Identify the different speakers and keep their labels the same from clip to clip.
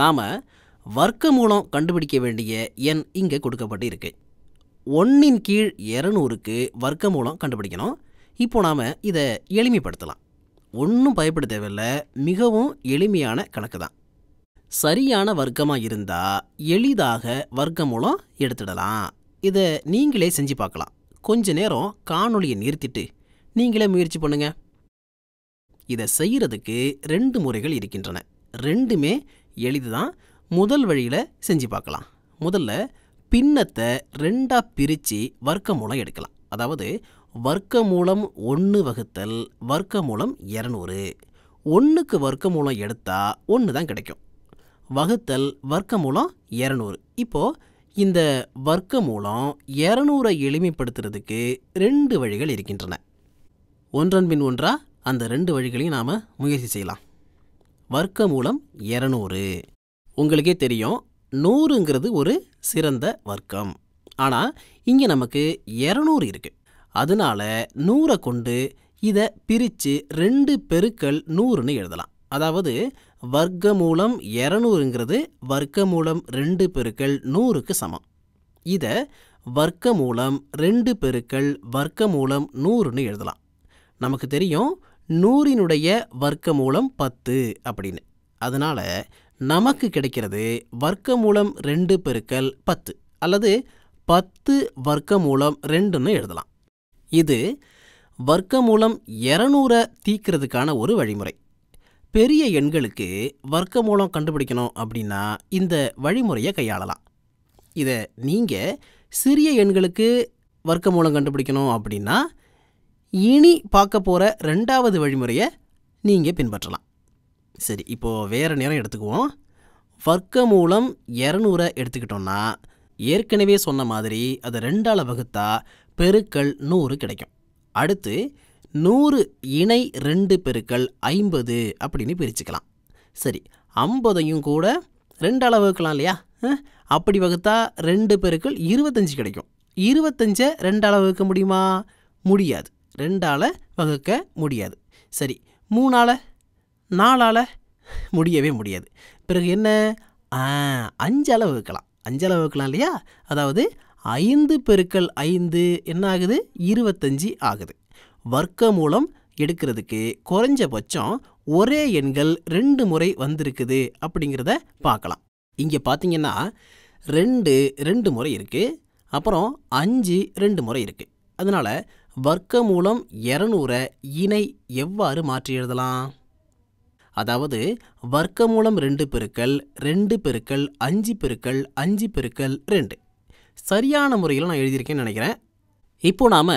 Speaker 1: நாம் வர்க்க மூலம் கண்டுபிடிக்க வேண்டிய எண் இங்கே கொடுக்கப்பட்டு இருக்குது ஒன்றின் கீழ் இரநூறுக்கு வர்க்க மூலம் கண்டுபிடிக்கணும் இப்போ நாம் இதை எளிமைப்படுத்தலாம் ஒன்றும் பயப்பட தேவையில்ல மிகவும் எளிமையான கணக்கு தான் சரியான வர்க்கமாக இருந்தால் எளிதாக வர்க்க மூலம் எடுத்துடலாம் இதை நீங்களே செஞ்சு பார்க்கலாம் கொஞ்ச நேரம் காணொலியை நிறுத்திட்டு நீங்களே முயற்சி பண்ணுங்கள் இதை செய்கிறதுக்கு ரெண்டு முறைகள் இருக்கின்றன ரெண்டுமே எளிது தான் முதல் வழியில் செஞ்சு பார்க்கலாம் முதல்ல பின்னத்தை ரெண்டாக பிரித்து வர்க்க மூலம் எடுக்கலாம் அதாவது வர்க்க மூலம் ஒன்று வகுத்தல் வர்க்க மூலம் இரநூறு ஒன்றுக்கு வர்க்க மூலம் எடுத்தால் ஒன்று தான் கிடைக்கும் வகுத்தல் வர்க்க மூலம் இரநூறு இப்போது இந்த வர்க்க மூலம் இரநூறை எளிமைப்படுத்துறதுக்கு ரெண்டு வழிகள் இருக்கின்றன ஒன்றன் பின் ஒன்றா அந்த ரெண்டு வழிகளையும் நாம் முயற்சி செய்யலாம் வர்க்க மூலம் இரநூறு உங்களுக்கே தெரியும் நூறுங்கிறது ஒரு சிறந்த வர்க்கம் ஆனால் இங்கே நமக்கு இரநூறு இருக்குது அதனால நூறை கொண்டு இதை பிரித்து ரெண்டு பெருக்கள் நூறுன்னு எழுதலாம் அதாவது வர்க்க மூலம் இரநூறுங்கிறது வர்க்க மூலம் ரெண்டு பெருக்கள் நூறுக்கு சமம் இதை வர்க்க மூலம் ரெண்டு பெருக்கள் வர்க்க மூலம் நூறுன்னு எழுதலாம் நமக்கு தெரியும் நூறினுடைய வர்க்க மூலம் பத்து அப்படின்னு அதனால் நமக்கு கிடைக்கிறது வர்க்க மூலம் ரெண்டு பெருக்கல் பத்து அல்லது பத்து வர்க்க மூலம் ரெண்டுன்னு எழுதலாம் இது வர்க்க மூலம் இரநூறை தீக்கிறதுக்கான ஒரு வழிமுறை பெரிய எண்களுக்கு வர்க்க மூலம் கண்டுபிடிக்கணும் அப்படின்னா இந்த வழிமுறையை கையாளலாம் இதை நீங்கள் சிறிய எண்களுக்கு வர்க்க மூலம் கண்டுபிடிக்கணும் அப்படின்னா இனி பார்க்க போகிற ரெண்டாவது வழிமுறையை நீங்கள் பின்பற்றலாம் சரி இப்போது வேறு நேரம் எடுத்துக்குவோம் வர்க்க மூலம் இரநூறை எடுத்துக்கிட்டோன்னா ஏற்கனவே சொன்ன மாதிரி அதை ரெண்டால் வகுத்தா பெருக்கள் நூறு கிடைக்கும் அடுத்து நூறு இணை ரெண்டு பெருக்கள் ஐம்பது அப்படின்னு பிரிச்சுக்கலாம் சரி ஐம்பதையும் கூட ரெண்டால் வகுக்கலாம் இல்லையா அப்படி வகுத்தா ரெண்டு பெருக்கள் இருபத்தஞ்சி கிடைக்கும் இருபத்தஞ்சை ரெண்டால் வகுக்க முடியுமா முடியாது ரெண்டால் வகுக்க முடியாது சரி மூணால் நாலால் முடியவே முடியாது பிறகு என்ன அஞ்சால் வகுக்கலாம் அஞ்சால் வகுக்கலாம் இல்லையா அதாவது ஐந்து பெருக்கள் ஐந்து என்ன ஆகுது இருபத்தஞ்சி ஆகுது வர்க்க மூலம் எடுக்கிறதுக்கு குறைஞ்சபட்சம் ஒரே எண்கள் ரெண்டு முறை வந்திருக்குது அப்படிங்கிறத பார்க்கலாம் இங்கே பார்த்தீங்கன்னா ரெண்டு ரெண்டு முறை இருக்குது அப்புறம் அஞ்சு ரெண்டு முறை இருக்குது அதனால் வர்க்க மூலம் இரநூறை இணை எவ்வாறு மாற்றி எழுதலாம் அதாவது வர்க்க மூலம் ரெண்டு பெருக்கள் ரெண்டு பெருக்கள் அஞ்சு பெருக்கள் அஞ்சு பெருக்கள் ரெண்டு சரியான முறையில் நான் எழுதியிருக்கேன்னு நினைக்கிறேன் இப்போது நாம்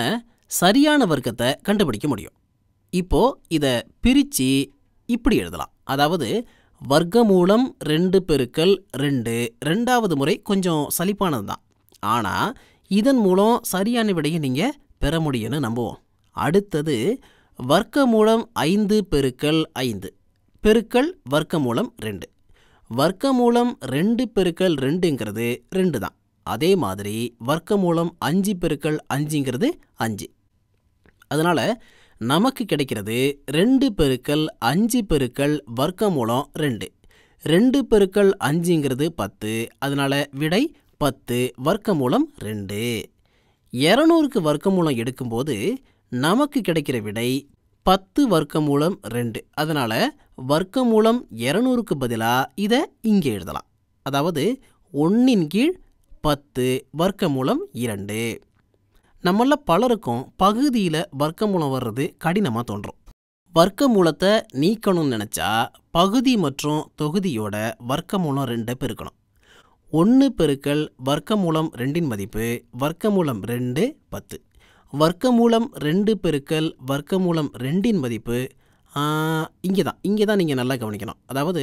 Speaker 1: சரியான வர்க்கத்தை கண்டுபிடிக்க முடியும் இப்போது இதை பிரித்து இப்படி எழுதலாம் அதாவது வர்க்க மூலம் ரெண்டு பெருக்கள் ரெண்டு ரெண்டாவது முறை கொஞ்சம் சலிப்பானது தான் ஆனால் இதன் மூலம் சரியான விடையை நீங்கள் பெற முடியும்னு நம்புவோம் அடுத்தது வர்க்க மூலம் ஐந்து பெருக்கல் ஐந்து பெருக்கல் வர்க்க மூலம் ரெண்டு வர்க்க மூலம் ரெண்டு பெருக்கல் ரெண்டுங்கிறது ரெண்டு தான் அதே மாதிரி வர்க்க மூலம் அஞ்சு பெருக்கல் அஞ்சுங்கிறது அஞ்சு அதனால் நமக்கு கிடைக்கிறது ரெண்டு பெருக்கல் அஞ்சு பெருக்கல் வர்க்க மூலம் ரெண்டு ரெண்டு பெருக்கல் அஞ்சுங்கிறது பத்து அதனால் விடை பத்து வர்க்க மூலம் ரெண்டு இரநூறுக்கு வர்க்கமூலம் எடுக்கும்போது நமக்கு கிடைக்கிற விடை பத்து வர்க்கமூலம் ரெண்டு அதனால் வர்க்கமூலம் இரநூறுக்கு பதிலாக இதை இங்கே எழுதலாம் அதாவது ஒன்றின் கீழ் பத்து வர்க்கமூலம் இரண்டு நம்மள பலருக்கும் பகுதியில் வர்க்கமூலம் வர்றது கடினமாக தோன்றும் வர்க்கமூலத்தை நீக்கணும்னு நினச்சா பகுதி மற்றும் தொகுதியோட வர்க்கமூலம் ரெண்டை பெருக்கணும் ஒன்று பெருக்கல் வர்க்கமூலம் ரெண்டின் மதிப்பு வர்க்கமூலம் ரெண்டு பத்து வர்க்கமூலம் ரெண்டு பெருக்கல் வர்க்கமூலம் ரெண்டின் மதிப்பு இங்கே தான் இங்கே தான் நீங்கள் நல்லா கவனிக்கணும் அதாவது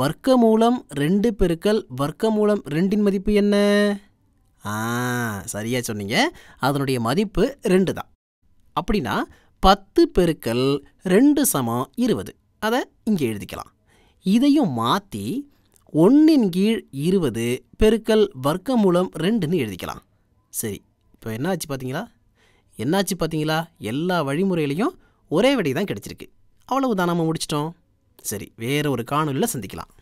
Speaker 1: வர்க்கமூலம் ரெண்டு பெருக்கல் வர்க்கமூலம் ரெண்டின் மதிப்பு என்ன ஆ சரியாக சொன்னீங்க அதனுடைய மதிப்பு ரெண்டு தான் அப்படின்னா பத்து பெருக்கல் ரெண்டு சமம் இருபது அதை இங்கே எழுதிக்கலாம் இதையும் மாற்றி ஒன்றின் கீழ் இருபது பெருக்கல் வர்க்க மூலம் ரெண்டுன்னு எழுதிக்கலாம் சரி இப்போ என்னாச்சு பார்த்தீங்களா என்னாச்சு பார்த்தீங்களா எல்லா வழிமுறையிலையும் ஒரே விடை தான் கிடச்சிருக்கு அவ்வளவு தான் நம்ம முடிச்சிட்டோம் சரி வேறு ஒரு காணொலியில் சந்திக்கலாம்